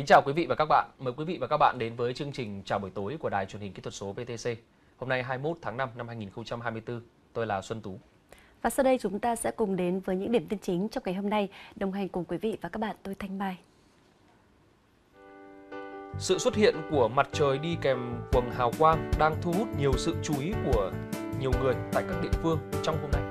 Kính chào quý vị và các bạn. Mời quý vị và các bạn đến với chương trình Chào buổi tối của Đài truyền hình kỹ thuật số VTC. Hôm nay 21 tháng 5 năm 2024, tôi là Xuân Tú. Và sau đây chúng ta sẽ cùng đến với những điểm tin chính trong ngày hôm nay. Đồng hành cùng quý vị và các bạn tôi Thanh Mai. Sự xuất hiện của mặt trời đi kèm quầng hào quang đang thu hút nhiều sự chú ý của nhiều người tại các địa phương trong hôm nay.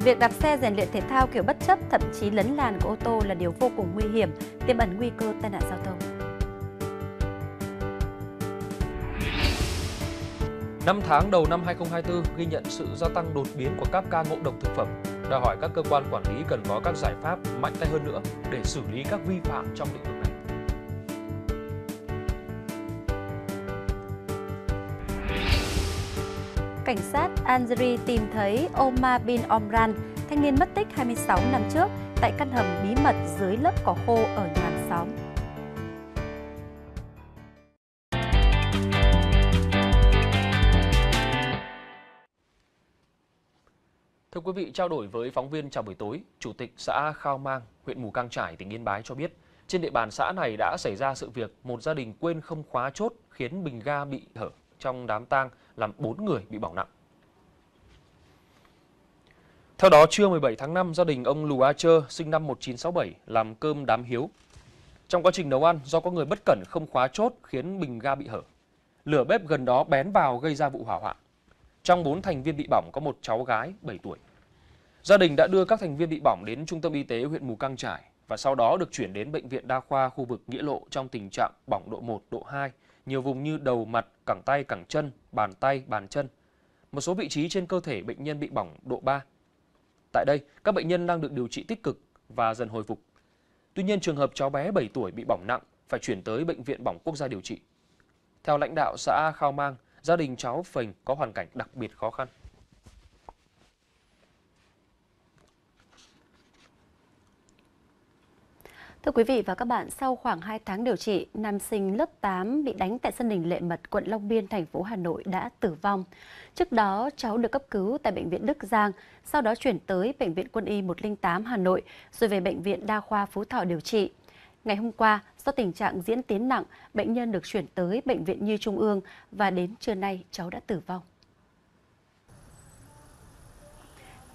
Việc đạp xe rèn luyện thể thao kiểu bất chấp thậm chí lấn làn của ô tô là điều vô cùng nguy hiểm, tiềm ẩn nguy cơ tai nạn giao thông. Năm tháng đầu năm 2024 ghi nhận sự gia tăng đột biến của các ca ngộ độc thực phẩm, đòi hỏi các cơ quan quản lý cần có các giải pháp mạnh tay hơn nữa để xử lý các vi phạm trong lĩnh vực cảnh sát Algeria tìm thấy Omar bin Omran, thanh niên mất tích 26 năm trước tại căn hầm bí mật dưới lớp cỏ khô ở nhà xóm. Thưa quý vị, trao đổi với phóng viên chào buổi tối, Chủ tịch xã Khao Mang, huyện Mù Căng Trải, tỉnh Yên Bái cho biết, trên địa bàn xã này đã xảy ra sự việc một gia đình quên không khóa chốt khiến bình ga bị hở trong đám tang làm 4 người bị bỏng nặng. Theo đó, trưa 17 tháng 5, gia đình ông Lù A Chơ, sinh năm 1967, làm cơm đám hiếu. Trong quá trình nấu ăn, do có người bất cẩn không khóa chốt khiến bình ga bị hở. Lửa bếp gần đó bén vào gây ra vụ hỏa hoạn. Trong 4 thành viên bị bỏng có một cháu gái 7 tuổi. Gia đình đã đưa các thành viên bị bỏng đến trung tâm y tế huyện Mù Căng Trải và sau đó được chuyển đến bệnh viện đa khoa khu vực Nghĩa Lộ trong tình trạng bỏng độ 1, độ 2 nhiều vùng như đầu, mặt, cẳng tay, cẳng chân, bàn tay, bàn chân. Một số vị trí trên cơ thể bệnh nhân bị bỏng độ 3. Tại đây, các bệnh nhân đang được điều trị tích cực và dần hồi phục. Tuy nhiên, trường hợp cháu bé 7 tuổi bị bỏng nặng phải chuyển tới Bệnh viện Bỏng Quốc gia điều trị. Theo lãnh đạo xã Khao Mang, gia đình cháu Phình có hoàn cảnh đặc biệt khó khăn. Thưa quý vị và các bạn, sau khoảng 2 tháng điều trị, nam sinh lớp 8 bị đánh tại sân đình Lệ Mật, quận Long Biên, thành phố Hà Nội đã tử vong. Trước đó, cháu được cấp cứu tại Bệnh viện Đức Giang, sau đó chuyển tới Bệnh viện Quân y 108 Hà Nội, rồi về Bệnh viện Đa khoa Phú Thọ điều trị. Ngày hôm qua, do tình trạng diễn tiến nặng, bệnh nhân được chuyển tới Bệnh viện Nhi Trung ương và đến trưa nay cháu đã tử vong.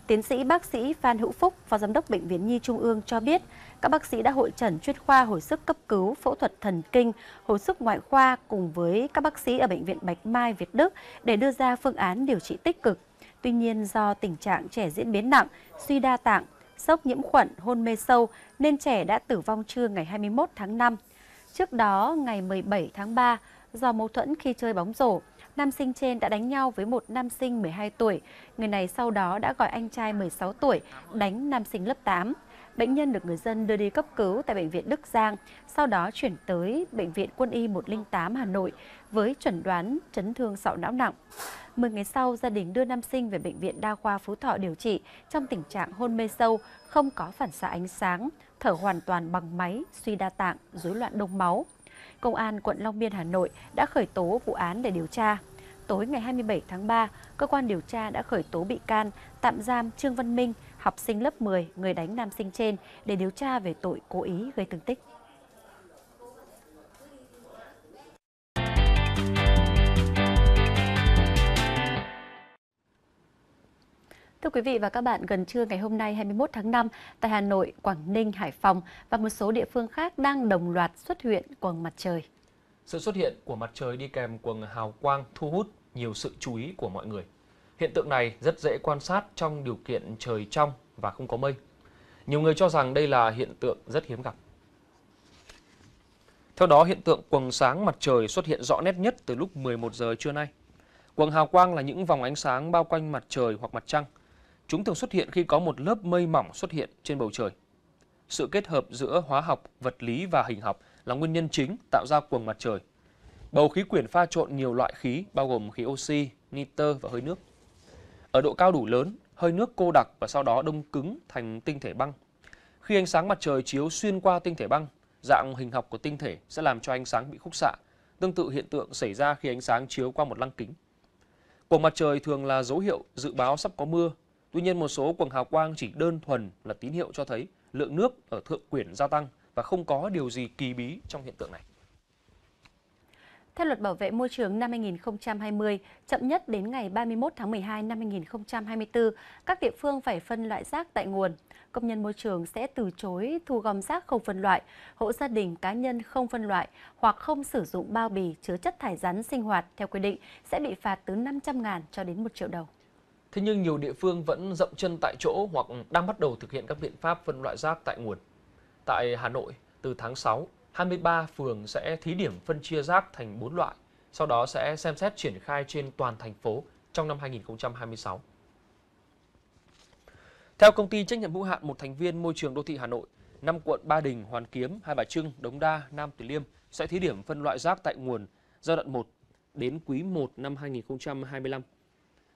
Tiến sĩ bác sĩ Phan Hữu Phúc, Phó Giám đốc Bệnh viện Nhi Trung ương cho biết, các bác sĩ đã hội trần chuyên khoa hồi sức cấp cứu, phẫu thuật thần kinh, hồi sức ngoại khoa cùng với các bác sĩ ở Bệnh viện Bạch Mai, Việt Đức để đưa ra phương án điều trị tích cực. Tuy nhiên, do tình trạng trẻ diễn biến nặng, suy đa tạng, sốc nhiễm khuẩn, hôn mê sâu nên trẻ đã tử vong trưa ngày 21 tháng 5. Trước đó, ngày 17 tháng 3, do mâu thuẫn khi chơi bóng rổ, nam sinh trên đã đánh nhau với một nam sinh 12 tuổi. Người này sau đó đã gọi anh trai 16 tuổi đánh nam sinh lớp 8. Bệnh nhân được người dân đưa đi cấp cứu tại Bệnh viện Đức Giang, sau đó chuyển tới Bệnh viện Quân y 108 Hà Nội với chuẩn đoán chấn thương sọ não nặng. 10 ngày sau, gia đình đưa nam sinh về Bệnh viện Đa khoa Phú Thọ điều trị trong tình trạng hôn mê sâu, không có phản xạ ánh sáng, thở hoàn toàn bằng máy, suy đa tạng, rối loạn đông máu. Công an quận Long Biên, Hà Nội đã khởi tố vụ án để điều tra. Tối ngày 27 tháng 3, cơ quan điều tra đã khởi tố bị can, tạm giam Trương Văn Minh, học sinh lớp 10, người đánh nam sinh trên để điều tra về tội cố ý gây thương tích. Thưa quý vị và các bạn, gần trưa ngày hôm nay 21 tháng 5 tại Hà Nội, Quảng Ninh, Hải Phòng và một số địa phương khác đang đồng loạt xuất hiện quầng mặt trời. Sự xuất hiện của mặt trời đi kèm quầng hào quang thu hút nhiều sự chú ý của mọi người. Hiện tượng này rất dễ quan sát trong điều kiện trời trong và không có mây. Nhiều người cho rằng đây là hiện tượng rất hiếm gặp. Theo đó, hiện tượng quầng sáng mặt trời xuất hiện rõ nét nhất từ lúc 11 giờ trưa nay. Quầng hào quang là những vòng ánh sáng bao quanh mặt trời hoặc mặt trăng – Chúng thường xuất hiện khi có một lớp mây mỏng xuất hiện trên bầu trời. Sự kết hợp giữa hóa học, vật lý và hình học là nguyên nhân chính tạo ra quầng mặt trời. Bầu khí quyển pha trộn nhiều loại khí bao gồm khí oxy, nitơ và hơi nước. Ở độ cao đủ lớn, hơi nước cô đặc và sau đó đông cứng thành tinh thể băng. Khi ánh sáng mặt trời chiếu xuyên qua tinh thể băng, dạng hình học của tinh thể sẽ làm cho ánh sáng bị khúc xạ, tương tự hiện tượng xảy ra khi ánh sáng chiếu qua một lăng kính. Quầng mặt trời thường là dấu hiệu dự báo sắp có mưa Tuy nhiên một số quầng hào quang chỉ đơn thuần là tín hiệu cho thấy lượng nước ở thượng quyển gia tăng và không có điều gì kỳ bí trong hiện tượng này. Theo luật bảo vệ môi trường năm 2020, chậm nhất đến ngày 31 tháng 12 năm 2024, các địa phương phải phân loại rác tại nguồn. Công nhân môi trường sẽ từ chối thu gom rác không phân loại, hộ gia đình cá nhân không phân loại hoặc không sử dụng bao bì chứa chất thải rắn sinh hoạt theo quy định sẽ bị phạt từ 500.000 cho đến 1 triệu đồng. Thế nhưng nhiều địa phương vẫn dậm chân tại chỗ hoặc đang bắt đầu thực hiện các biện pháp phân loại rác tại nguồn. Tại Hà Nội, từ tháng 6, 23 phường sẽ thí điểm phân chia rác thành 4 loại, sau đó sẽ xem xét triển khai trên toàn thành phố trong năm 2026. Theo công ty trách nhiệm hữu hạn một thành viên môi trường đô thị Hà Nội, năm quận Ba Đình, Hoàn Kiếm, Hai Bà Trưng, Đống Đa, Nam Từ Liêm sẽ thí điểm phân loại rác tại nguồn giai đoạn 1 đến quý 1 năm 2025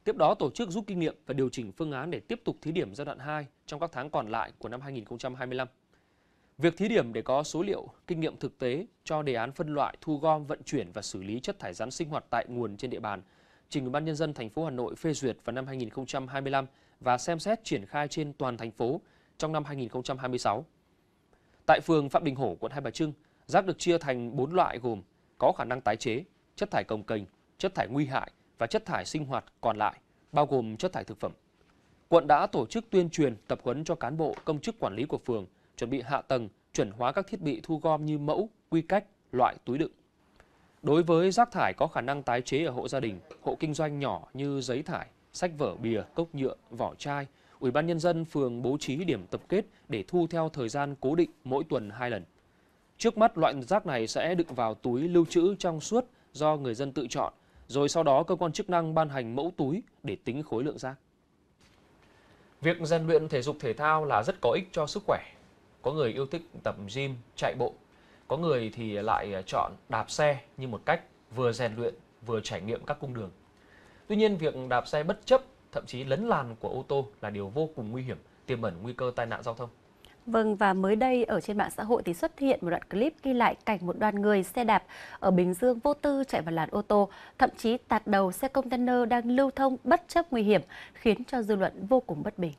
Tiếp đó tổ chức rút kinh nghiệm và điều chỉnh phương án để tiếp tục thí điểm giai đoạn 2 trong các tháng còn lại của năm 2025. Việc thí điểm để có số liệu, kinh nghiệm thực tế cho đề án phân loại, thu gom, vận chuyển và xử lý chất thải rắn sinh hoạt tại nguồn trên địa bàn trình Ủy ban nhân dân thành phố Hà Nội phê duyệt vào năm 2025 và xem xét triển khai trên toàn thành phố trong năm 2026. Tại phường Phạm Đình Hổ, quận Hai Bà Trưng, rác được chia thành 4 loại gồm có khả năng tái chế, chất thải cồng kềnh, chất thải nguy hại, và chất thải sinh hoạt còn lại, bao gồm chất thải thực phẩm. Quận đã tổ chức tuyên truyền, tập huấn cho cán bộ, công chức quản lý của phường, chuẩn bị hạ tầng, chuẩn hóa các thiết bị thu gom như mẫu, quy cách, loại túi đựng. Đối với rác thải có khả năng tái chế ở hộ gia đình, hộ kinh doanh nhỏ như giấy thải, sách vở, bìa, cốc nhựa, vỏ chai, Ủy ban nhân dân phường bố trí điểm tập kết để thu theo thời gian cố định mỗi tuần 2 lần. Trước mắt loại rác này sẽ đựng vào túi lưu trữ trong suốt do người dân tự chọn rồi sau đó cơ quan chức năng ban hành mẫu túi để tính khối lượng rác. Việc rèn luyện thể dục thể thao là rất có ích cho sức khỏe. Có người yêu thích tập gym, chạy bộ. Có người thì lại chọn đạp xe như một cách vừa rèn luyện vừa trải nghiệm các cung đường. Tuy nhiên việc đạp xe bất chấp, thậm chí lấn làn của ô tô là điều vô cùng nguy hiểm, tiềm ẩn nguy cơ tai nạn giao thông. Vâng và mới đây ở trên mạng xã hội thì xuất hiện một đoạn clip ghi lại cảnh một đoàn người xe đạp ở Bình Dương vô tư chạy vào làn ô tô, thậm chí tạt đầu xe container đang lưu thông bất chấp nguy hiểm, khiến cho dư luận vô cùng bất bình.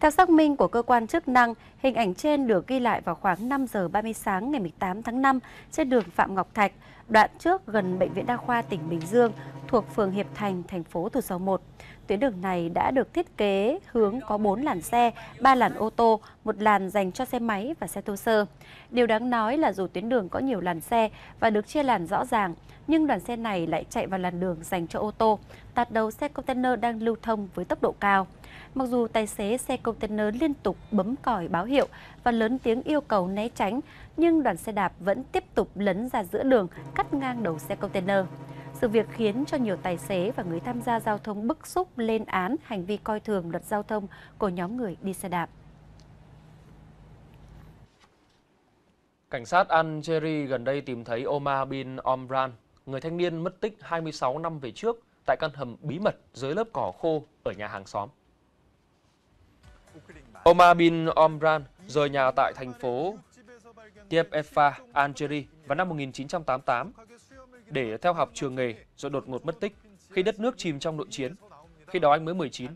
Theo xác minh của cơ quan chức năng, hình ảnh trên được ghi lại vào khoảng 5 giờ 30 sáng ngày 18 tháng 5 trên đường Phạm Ngọc Thạch, đoạn trước gần Bệnh viện Đa khoa tỉnh Bình Dương thuộc phường Hiệp Thành, thành phố Thủ Dầu Một. Tuyến đường này đã được thiết kế hướng có 4 làn xe, 3 làn ô tô, một làn dành cho xe máy và xe thô sơ. Điều đáng nói là dù tuyến đường có nhiều làn xe và được chia làn rõ ràng, nhưng đoàn xe này lại chạy vào làn đường dành cho ô tô, tạt đầu xe container đang lưu thông với tốc độ cao. Mặc dù tài xế xe container liên tục bấm còi báo hiệu và lớn tiếng yêu cầu né tránh, nhưng đoàn xe đạp vẫn tiếp tục lấn ra giữa đường, cắt ngang đầu xe container. Sự việc khiến cho nhiều tài xế và người tham gia giao thông bức xúc lên án hành vi coi thường luật giao thông của nhóm người đi xe đạp. Cảnh sát Algeria gần đây tìm thấy Omar bin Omran, người thanh niên mất tích 26 năm về trước tại căn hầm bí mật dưới lớp cỏ khô ở nhà hàng xóm. Omar bin Omran rời nhà tại thành phố Tiep Efa, Algeria vào năm 1988 để theo học trường nghề rồi đột ngột mất tích khi đất nước chìm trong nội chiến. Khi đó anh mới 19.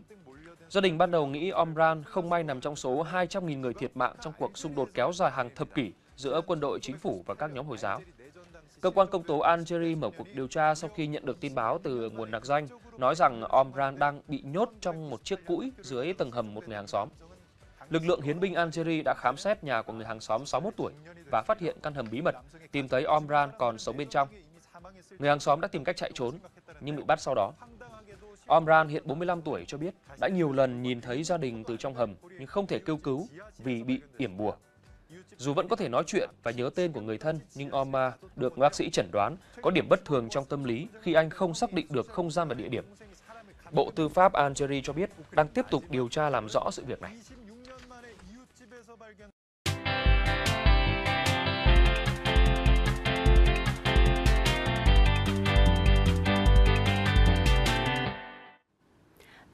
Gia đình ban đầu nghĩ Omran không may nằm trong số 200.000 người thiệt mạng trong cuộc xung đột kéo dài hàng thập kỷ giữa quân đội chính phủ và các nhóm Hồi giáo. Cơ quan công tố Algeria mở cuộc điều tra sau khi nhận được tin báo từ nguồn đặc danh nói rằng Omran đang bị nhốt trong một chiếc cũi dưới tầng hầm một người hàng xóm. Lực lượng hiến binh Algeria đã khám xét nhà của người hàng xóm 61 tuổi và phát hiện căn hầm bí mật, tìm thấy Omran còn sống bên trong. Người hàng xóm đã tìm cách chạy trốn, nhưng bị bắt sau đó. Omran hiện 45 tuổi cho biết đã nhiều lần nhìn thấy gia đình từ trong hầm nhưng không thể kêu cứu vì bị yểm bùa. Dù vẫn có thể nói chuyện và nhớ tên của người thân, nhưng Omar được bác sĩ chẩn đoán có điểm bất thường trong tâm lý khi anh không xác định được không gian và địa điểm. Bộ Tư pháp Algeria cho biết đang tiếp tục điều tra làm rõ sự việc này.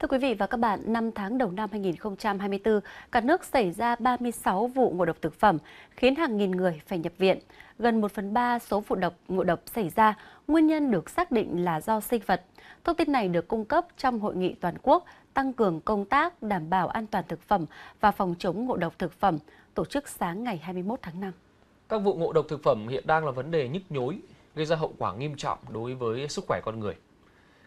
Thưa quý vị và các bạn, năm tháng đầu năm 2024, cả nước xảy ra 36 vụ ngộ độc thực phẩm, khiến hàng nghìn người phải nhập viện. Gần 1 phần 3 số vụ độc ngộ độc xảy ra, nguyên nhân được xác định là do sinh vật. Thông tin này được cung cấp trong Hội nghị Toàn quốc tăng cường công tác đảm bảo an toàn thực phẩm và phòng chống ngộ độc thực phẩm, tổ chức sáng ngày 21 tháng 5. Các vụ ngộ độc thực phẩm hiện đang là vấn đề nhức nhối, gây ra hậu quả nghiêm trọng đối với sức khỏe con người.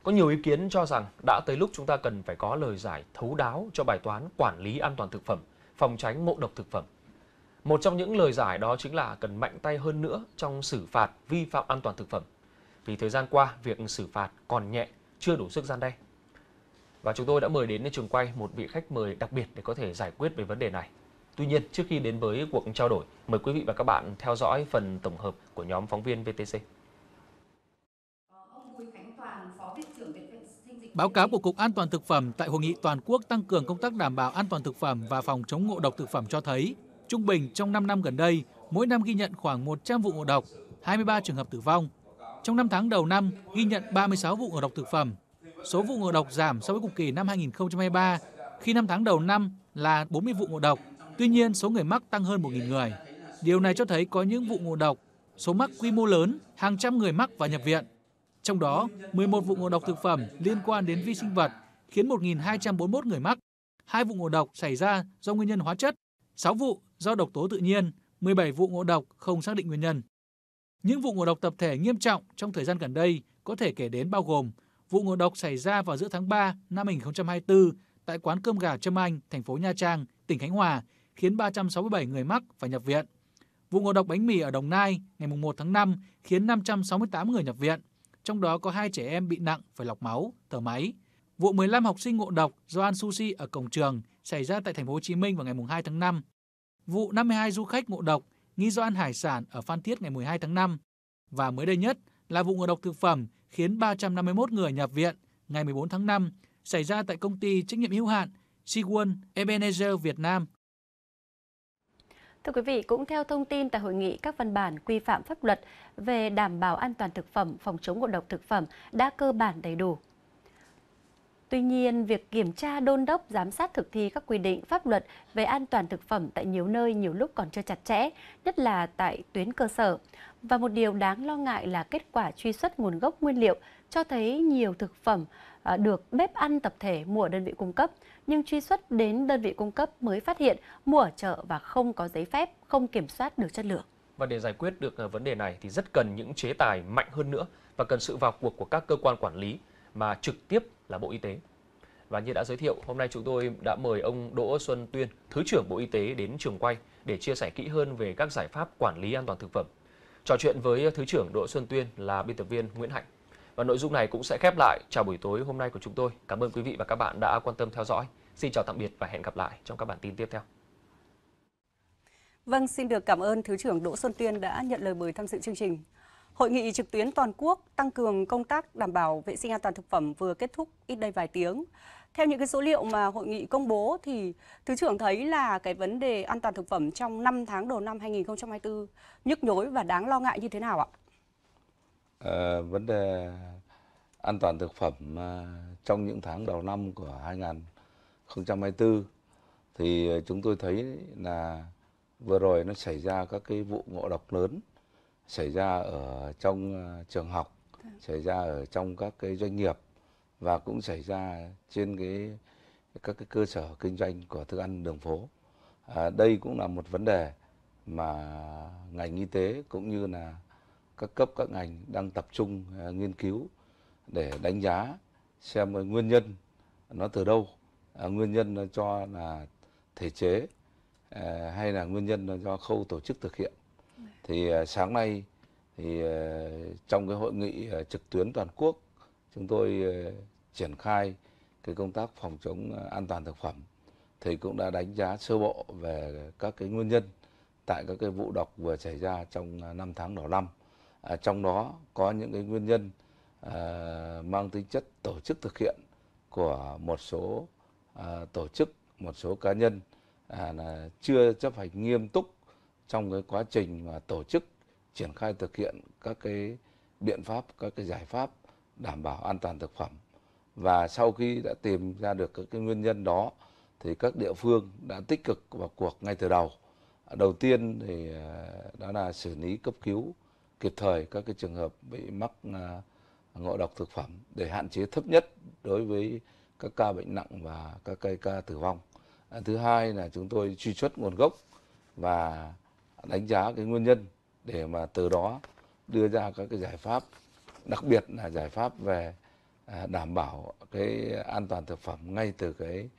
Có nhiều ý kiến cho rằng đã tới lúc chúng ta cần phải có lời giải thấu đáo cho bài toán quản lý an toàn thực phẩm, phòng tránh ngộ độc thực phẩm. Một trong những lời giải đó chính là cần mạnh tay hơn nữa trong xử phạt vi phạm an toàn thực phẩm. Vì thời gian qua, việc xử phạt còn nhẹ, chưa đủ sức gian đe. Và chúng tôi đã mời đến trường quay một vị khách mời đặc biệt để có thể giải quyết về vấn đề này. Tuy nhiên, trước khi đến với cuộc trao đổi, mời quý vị và các bạn theo dõi phần tổng hợp của nhóm phóng viên VTC. Báo cáo của Cục An toàn thực phẩm tại hội nghị toàn quốc tăng cường công tác đảm bảo an toàn thực phẩm và phòng chống ngộ độc thực phẩm cho thấy, trung bình trong 5 năm gần đây, mỗi năm ghi nhận khoảng 100 vụ ngộ độc, 23 trường hợp tử vong. Trong 5 tháng đầu năm, ghi nhận 36 vụ ngộ độc thực phẩm. Số vụ ngộ độc giảm so với cùng kỳ năm 2023, khi 5 tháng đầu năm là 40 vụ ngộ độc. Tuy nhiên, số người mắc tăng hơn 1.000 người. Điều này cho thấy có những vụ ngộ độc, số mắc quy mô lớn, hàng trăm người mắc và nhập viện. Trong đó, 11 vụ ngộ độc thực phẩm liên quan đến vi sinh vật khiến 1.241 người mắc, 2 vụ ngộ độc xảy ra do nguyên nhân hóa chất, 6 vụ do độc tố tự nhiên, 17 vụ ngộ độc không xác định nguyên nhân. Những vụ ngộ độc tập thể nghiêm trọng trong thời gian gần đây có thể kể đến bao gồm vụ ngộ độc xảy ra vào giữa tháng 3 năm 2024 tại quán cơm gà Trâm Anh, thành phố Nha Trang, tỉnh Khánh Hòa, khiến 367 người mắc phải nhập viện. Vụ ngộ độc bánh mì ở Đồng Nai ngày 1 tháng 5 khiến 568 người nhập viện trong đó có hai trẻ em bị nặng phải lọc máu, thở máy. Vụ 15 học sinh ngộ độc do ăn sushi ở cổng trường xảy ra tại thành phố Hồ Chí Minh vào ngày 2 tháng 5. Vụ 52 du khách ngộ độc nghi do ăn hải sản ở Phan Thiết ngày 12 tháng 5. Và mới đây nhất là vụ ngộ độc thực phẩm khiến 351 người nhập viện ngày 14 tháng 5 xảy ra tại công ty trách nhiệm hữu hạn Siwon Ebenezer Việt Nam Thưa quý vị, cũng theo thông tin tại hội nghị các văn bản quy phạm pháp luật về đảm bảo an toàn thực phẩm, phòng chống ngộ độc thực phẩm đã cơ bản đầy đủ. Tuy nhiên, việc kiểm tra, đôn đốc, giám sát thực thi các quy định pháp luật về an toàn thực phẩm tại nhiều nơi nhiều lúc còn chưa chặt chẽ, nhất là tại tuyến cơ sở. Và một điều đáng lo ngại là kết quả truy xuất nguồn gốc nguyên liệu cho thấy nhiều thực phẩm à, được bếp ăn tập thể mua đơn vị cung cấp nhưng truy xuất đến đơn vị cung cấp mới phát hiện mua ở chợ và không có giấy phép, không kiểm soát được chất lượng. Và để giải quyết được ờ, vấn đề này thì rất cần những chế tài mạnh hơn nữa và cần sự vào cuộc của các cơ quan quản lý mà trực tiếp là Bộ Y tế. Và như đã giới thiệu, hôm nay chúng tôi đã mời ông Đỗ Xuân Tuyên, Thứ trưởng Bộ Y tế đến trường quay để chia sẻ kỹ hơn về các giải pháp quản lý an toàn thực phẩm. Trò chuyện với Thứ trưởng Đỗ Xuân Tuyên là biên tập viên Nguyễn Hạnh. Và nội dung này cũng sẽ khép lại chào buổi tối hôm nay của chúng tôi. Cảm ơn quý vị và các bạn đã quan tâm theo dõi. Xin chào tạm biệt và hẹn gặp lại trong các bản tin tiếp theo. Vâng, xin được cảm ơn Thứ trưởng Đỗ Xuân Tuyên đã nhận lời mời tham dự chương trình. Hội nghị trực tuyến toàn quốc tăng cường công tác đảm bảo vệ sinh an toàn thực phẩm vừa kết thúc ít đây vài tiếng. Theo những cái số liệu mà hội nghị công bố thì Thứ trưởng thấy là cái vấn đề an toàn thực phẩm trong 5 tháng đầu năm 2024 nhức nhối và đáng lo ngại như thế nào ạ? Ờ, vấn đề an toàn thực phẩm ờ, trong những tháng đầu năm của 2024 thì chúng tôi thấy là vừa rồi nó xảy ra các cái vụ ngộ độc lớn xảy ra ở trong ờ, trường học, vâng. xảy ra ở trong các cái doanh nghiệp và cũng xảy ra trên cái các cái cơ sở kinh doanh của thức ăn đường phố. À, đây cũng là một vấn đề mà ngành y tế cũng như là các cấp các ngành đang tập trung à, nghiên cứu để đánh giá xem nguyên nhân nó từ đâu à, nguyên nhân cho là thể chế à, hay là nguyên nhân do khâu tổ chức thực hiện thì sáng nay thì trong cái hội nghị trực tuyến toàn quốc chúng tôi triển khai cái công tác phòng chống an toàn thực phẩm thì cũng đã đánh giá sơ bộ về các cái nguyên nhân tại các cái vụ độc vừa xảy ra trong 5 tháng đầu năm à, trong đó có những cái nguyên nhân à, mang tính chất tổ chức thực hiện của một số à, tổ chức một số cá nhân à, là chưa chấp hành nghiêm túc trong cái quá trình mà tổ chức triển khai thực hiện các cái biện pháp các cái giải pháp đảm bảo an toàn thực phẩm và sau khi đã tìm ra được các cái nguyên nhân đó thì các địa phương đã tích cực vào cuộc ngay từ đầu đầu tiên thì đó là xử lý cấp cứu kịp thời các cái trường hợp bị mắc à, ngộ độc thực phẩm để hạn chế thấp nhất đối với các ca bệnh nặng và các cái ca tử vong. À, thứ hai là chúng tôi truy xuất nguồn gốc và đánh giá cái nguyên nhân để mà từ đó đưa ra các cái giải pháp, đặc biệt là giải pháp về à, đảm bảo cái an toàn thực phẩm ngay từ cái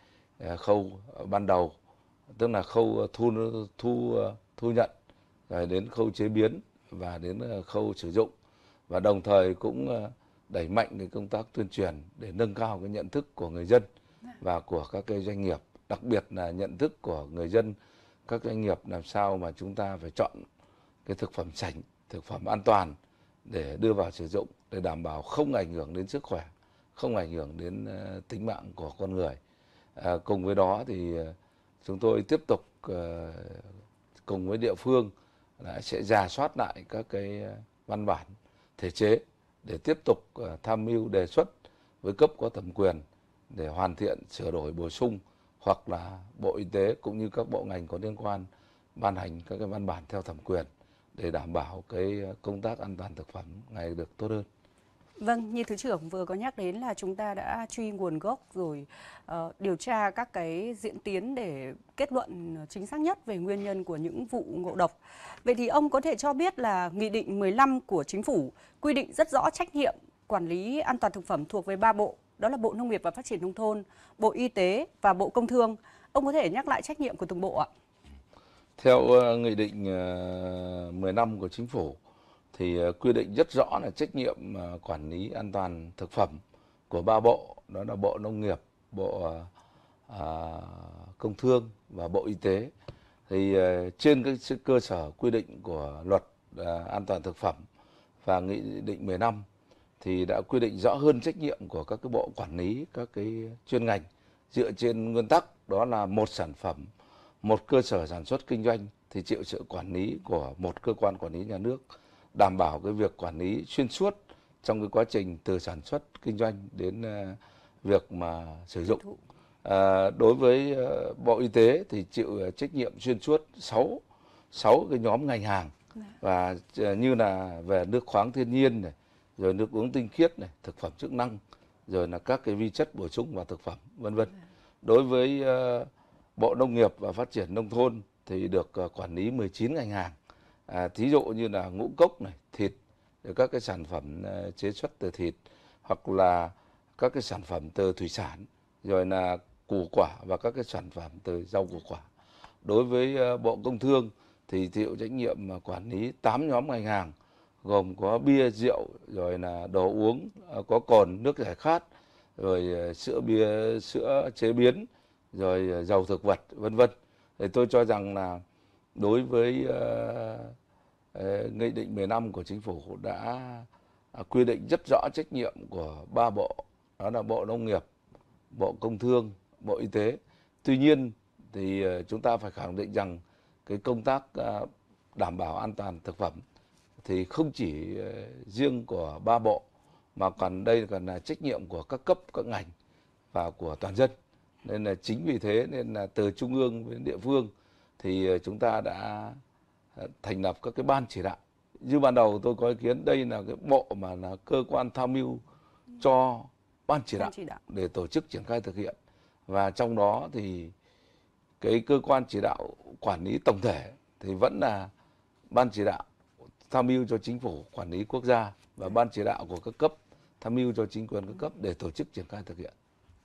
khâu ban đầu, tức là khâu thu thu thu nhận rồi đến khâu chế biến và đến ờ, khâu sử dụng và đồng thời cũng ờ, đẩy mạnh cái công tác tuyên truyền để nâng cao cái nhận thức của người dân và của các cái doanh nghiệp đặc biệt là nhận thức của người dân các doanh nghiệp làm sao mà chúng ta phải chọn cái thực phẩm sạch thực phẩm an toàn để đưa vào sử dụng để đảm bảo không ảnh hưởng đến sức khỏe không ảnh hưởng đến ờ, tính mạng của con người à, cùng với đó thì chúng tôi tiếp tục cùng với địa phương sẽ rà soát lại các cái ờ, văn bản thể chế để tiếp tục ờ, tham mưu đề xuất với cấp có thẩm quyền để hoàn thiện sửa đổi bổ sung hoặc là Bộ Y tế cũng như các bộ ngành có liên quan ban hành các cái văn bản theo thẩm quyền để đảm bảo cái ờ, công tác an toàn thực phẩm ngày được tốt hơn. Vâng, như Thứ trưởng vừa có nhắc đến là chúng ta đã truy nguồn gốc rồi uh, điều tra các cái diễn tiến để kết luận chính xác nhất về nguyên nhân của những vụ ngộ độc. Vậy thì ông có thể cho biết là Nghị định 15 của Chính phủ quy định rất rõ trách nhiệm quản lý an toàn thực phẩm thuộc về ba bộ, đó là Bộ Nông nghiệp và Phát triển Nông thôn, Bộ Y tế và Bộ Công Thương. Ông có thể nhắc lại trách nhiệm của từng bộ ạ? Theo uh, Nghị định uh, ờ, 15 của Chính phủ, thì ờ, quy định rất rõ là trách nhiệm ờ, quản lý an toàn thực phẩm của ba bộ đó là bộ nông nghiệp bộ ờ, à, công thương và bộ y tế thì trên cái cơ sở quy định của luật an toàn thực phẩm và nghị định 15 thì đã quy định rõ hơn trách nhiệm của các cái bộ quản lý các cái chuyên ngành dựa trên nguyên tắc đó là một sản phẩm một cơ sở sản xuất kinh doanh thì chịu sự quản lý của một cơ quan quản lý nhà nước đảm bảo cái việc quản lý xuyên suốt trong cái quá trình từ sản xuất kinh doanh đến ờ, việc mà sử dụng à, đối với ờ, bộ y tế thì chịu trách nhiệm xuyên suốt 6 6 cái nhóm ngành hàng dạ. và như là về nước khoáng thiên nhiên này rồi nước uống tinh khiết này thực phẩm chức năng rồi là các cái vi chất bổ sung và thực phẩm vân vân dạ. đối với bộ nông nghiệp và phát triển nông thôn thì được quản lý 19 ngành hàng à, thí dụ như là ngũ cốc này thịt các cái sản phẩm ờ, chế xuất từ thịt hoặc là các cái sản phẩm từ thủy sản rồi là củ quả và các cái sản phẩm từ rau củ quả đối với ờ, bộ công thương thì chịu trách nhiệm ờ, quản lý 8 nhóm ngành hàng gồm có bia rượu rồi là đồ uống có cồn nước giải khát rồi sữa bia sữa chế biến rồi dầu thực vật vân vân thì tôi cho rằng là đối với ờ, ờ, nghị định 15 của chính phủ đã à, quy định rất rõ trách nhiệm của ba bộ đó là bộ nông nghiệp bộ công thương bộ y tế tuy nhiên thì ờ, chúng ta phải khẳng định rằng cái công tác đảm bảo an toàn thực phẩm thì không chỉ riêng của ba bộ mà còn đây còn là trách nhiệm của các cấp các ngành và của toàn dân nên là chính vì thế nên là từ trung ương đến địa phương thì ờ, chúng ta đã ờ, thành lập các cái ban chỉ đạo như ban đầu tôi có ý kiến đây là cái bộ mà là cơ quan tham mưu cho ban chỉ đạo, chỉ đạo để tổ chức triển khai thực hiện và trong đó thì cái cơ quan chỉ đạo quản lý tổng thể thì vẫn là ban chỉ đạo tham mưu cho chính phủ quản lý quốc gia và ban chỉ đạo của các cấp tham mưu cho chính quyền các cấp để tổ chức triển khai thực hiện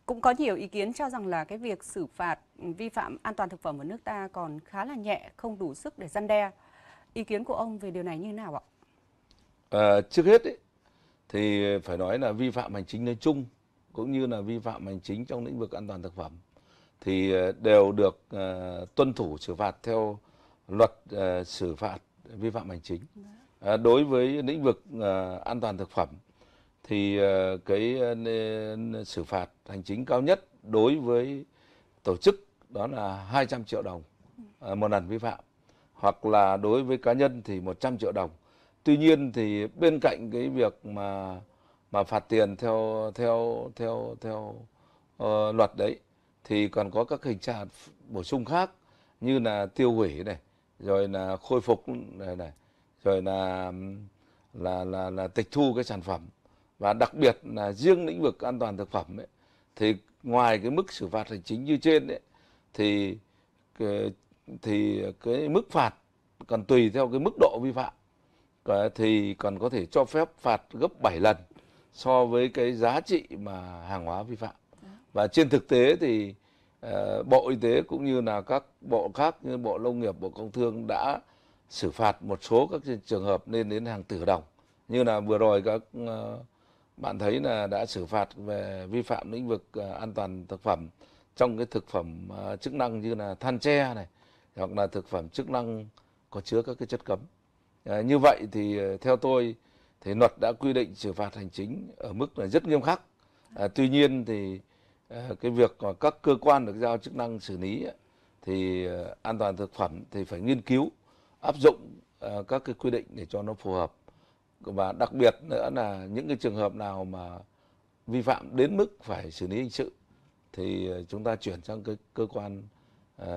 cũng có nhiều ý kiến cho rằng là cái việc xử phạt ừ, vi phạm an toàn thực phẩm ở nước ta còn khá là nhẹ, không đủ sức để răn đe. Ý kiến của ông về điều này như thế nào ạ? À, trước hết ấy, thì phải nói là vi phạm hành chính nói chung cũng như là vi phạm hành chính trong lĩnh vực an toàn thực phẩm thì ờ, đều được uh, tuân thủ xử phạt theo luật uh, xử phạt vi phạm hành chính. À, đối với lĩnh vực uh, an toàn thực phẩm thì ờ, cái ờ, xử phạt hành chính cao nhất đối với tổ chức đó là 200 triệu đồng ờ, một lần vi phạm hoặc là đối với cá nhân thì 100 triệu đồng. Tuy nhiên thì bên cạnh cái việc mà mà phạt tiền theo theo theo theo uh, luật đấy thì còn có các hình phạt bổ sung khác như là tiêu hủy này, rồi là khôi phục này, này rồi là là là là tịch thu cái sản phẩm và đặc biệt là riêng lĩnh vực an toàn thực phẩm ấy, thì ngoài cái mức xử phạt hành chính như trên ấy, thì thì cái mức phạt còn tùy theo cái mức độ vi phạm thì còn có thể cho phép phạt gấp 7 lần so với cái giá trị mà hàng hóa vi phạm và trên thực tế thì ờ, Bộ Y tế cũng như là các bộ khác như Bộ Nông nghiệp, Bộ Công Thương đã xử phạt một số các trường hợp lên đến hàng tỷ đồng như là vừa rồi các ờ, bạn thấy là đã xử phạt về vi phạm lĩnh vực à, an toàn thực phẩm trong cái thực phẩm à, chức năng như là than tre này hoặc là thực phẩm chức năng có chứa các cái chất cấm. À, như vậy thì theo tôi thì luật đã quy định xử phạt hành chính ở mức là rất nghiêm khắc. À, tuy nhiên thì cái việc mà các cơ quan được giao chức năng xử lý thì an toàn thực phẩm thì phải nghiên cứu áp dụng các cái quy định để cho nó phù hợp và đặc biệt nữa là những cái trường hợp nào mà vi phạm đến mức phải xử lý hình sự thì ờ, chúng ta chuyển sang cái cơ quan uh,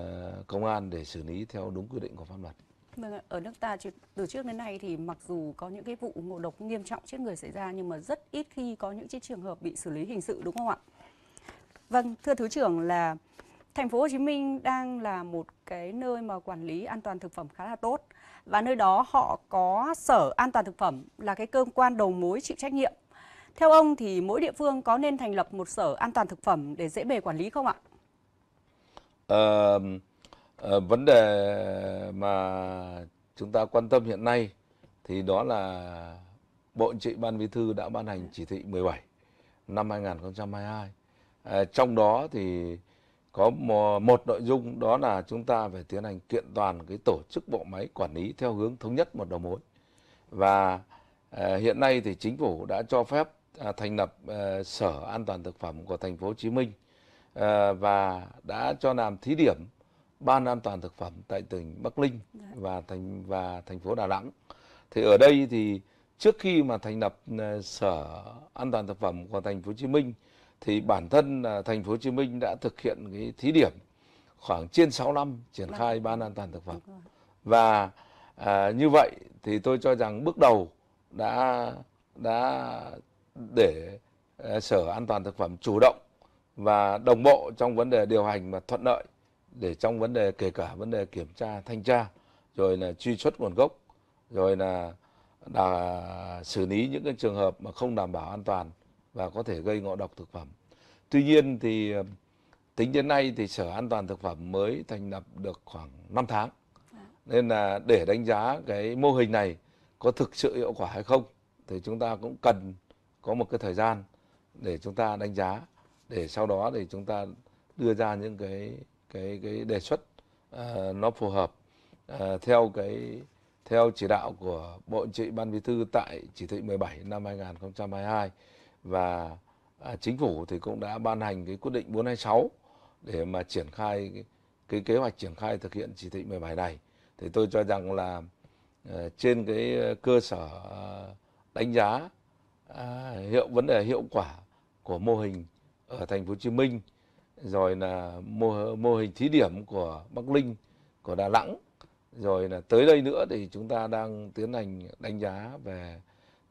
công an để xử lý theo đúng quy định của pháp luật. Vâng ở nước ta từ trước đến nay thì mặc dù có những cái vụ ngộ độc nghiêm trọng chết người xảy ra nhưng mà rất ít khi có những cái trường hợp bị xử lý hình sự đúng không ạ? Vâng, thưa thứ trưởng là thành phố Hồ Chí Minh đang là một cái nơi mà quản lý an toàn thực phẩm khá là tốt và nơi đó họ có Sở An toàn thực phẩm là cái cơ quan đầu mối chịu trách nhiệm. Theo ông thì mỗi địa phương có nên thành lập một Sở An toàn thực phẩm để dễ bề quản lý không ạ? À, vấn đề mà chúng ta quan tâm hiện nay thì đó là Bộ Trị Ban Bí thư đã ban hành chỉ thị 17 năm 2022. À, ờ, trong đó thì có một nội dung đó là chúng ta phải tiến hành kiện toàn cái tổ chức bộ máy quản lý theo hướng thống nhất một đầu mối và ờ, hiện nay thì chính phủ đã cho phép à, thành lập ờ, sở an toàn thực phẩm của thành phố Hồ Chí Minh ờ, và đã cho làm thí điểm ban an toàn thực phẩm tại tỉnh Bắc Ninh dạ. và thành và thành phố Đà Nẵng. Thì ở đây thì trước khi mà thành lập sở an toàn thực phẩm của thành phố Hồ Chí Minh thì bản thân là thành phố Hồ Chí Minh đã thực hiện cái thí điểm khoảng trên 6 năm triển khai ban an toàn thực phẩm. Và à, như vậy thì tôi cho rằng bước đầu đã đã để à, Sở An toàn thực phẩm chủ động và đồng bộ trong vấn đề điều hành và thuận lợi để trong vấn đề kể cả vấn đề kiểm tra, thanh tra rồi là truy xuất nguồn gốc rồi là, là xử lý những cái trường hợp mà không đảm bảo an toàn và có thể gây ngộ độc thực phẩm. Tuy nhiên thì ờ, tính đến nay thì Sở An toàn thực phẩm mới thành lập được khoảng 5 tháng. Dạ. Nên là để đánh giá cái mô hình này có thực sự hiệu quả hay không thì chúng ta cũng cần có một cái thời gian để chúng ta đánh giá để sau đó thì chúng ta đưa ra những cái cái cái đề xuất uh, nó phù hợp uh, theo cái theo chỉ đạo của Bộ Chính trị Ban Bí thư tại chỉ thị 17 năm 2022 và à, chính phủ thì cũng đã ban hành cái quyết định 426 để mà triển khai cái, cái kế hoạch triển khai thực hiện chỉ thị 17 này thì tôi cho rằng là à, trên cái cơ sở à, đánh giá hiệu vấn đề hiệu quả của mô hình ở thành phố Hồ Chí Minh rồi là mô mô hình thí điểm của Bắc Ninh của Đà Nẵng rồi là tới đây nữa thì chúng ta đang tiến hành đánh giá về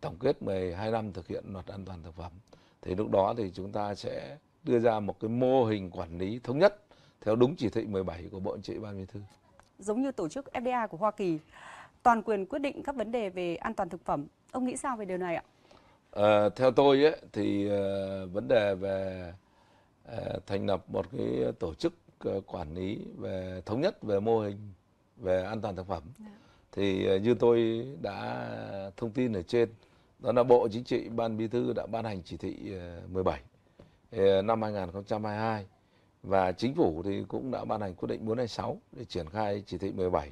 tổng kết 12 năm thực hiện luật an toàn thực phẩm thì lúc đó thì chúng ta sẽ đưa ra một cái mô hình quản lý thống nhất theo đúng chỉ thị 17 của Bộ Chính trị Ban Bí thư. Giống như tổ chức FDA của Hoa Kỳ, toàn quyền quyết định các vấn đề về an toàn thực phẩm. Ông nghĩ sao về điều này ạ? À, theo tôi ấy, thì uh, vấn đề về uh, thành lập một cái tổ chức uh, quản lý về thống nhất về mô hình về an toàn thực phẩm yeah. Dạ. thì uh, như tôi đã thông tin ở trên đó là Bộ Chính trị Ban Bí thư đã ban hành chỉ thị 17 ờ, ờ, năm 2022 và chính phủ thì cũng đã ban hành quyết định 426 để triển khai chỉ thị 17.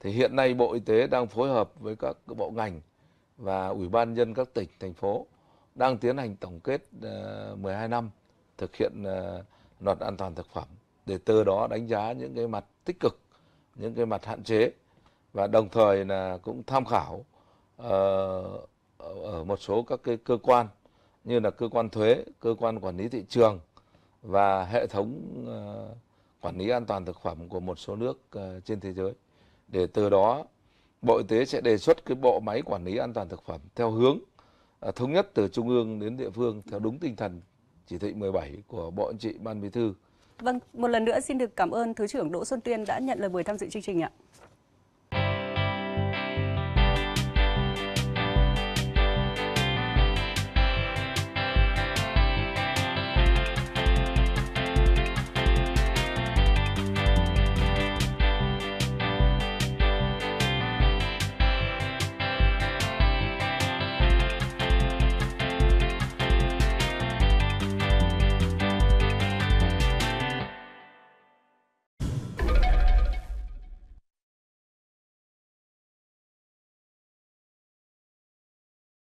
Thì hiện nay Bộ Y tế đang phối hợp với các bộ ngành và Ủy ban nhân các tỉnh thành phố đang tiến hành tổng kết 12 ờ, năm thực hiện luật an toàn thực phẩm để từ đó đánh giá những cái mặt tích cực, những cái mặt hạn chế và đồng thời là cũng tham khảo uh, ở một số các cái cơ quan như là cơ quan thuế, cơ quan quản lý thị trường và hệ thống ờ, quản lý an toàn thực phẩm của một số nước ờ, trên thế giới. Để từ đó Bộ Y tế sẽ đề xuất cái bộ máy quản lý an toàn thực phẩm theo hướng ờ, thống nhất từ trung ương đến địa phương theo đúng tinh thần chỉ thị 17 của Bộ Chính trị Ban Bí thư. Vâng, một lần nữa xin được cảm ơn Thứ trưởng Đỗ Xuân Tuyên đã nhận lời mời tham dự chương trình ạ.